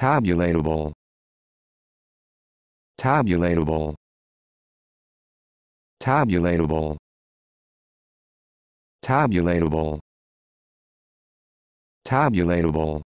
tabulatable tabulatable tabulatable tabulatable tabulatable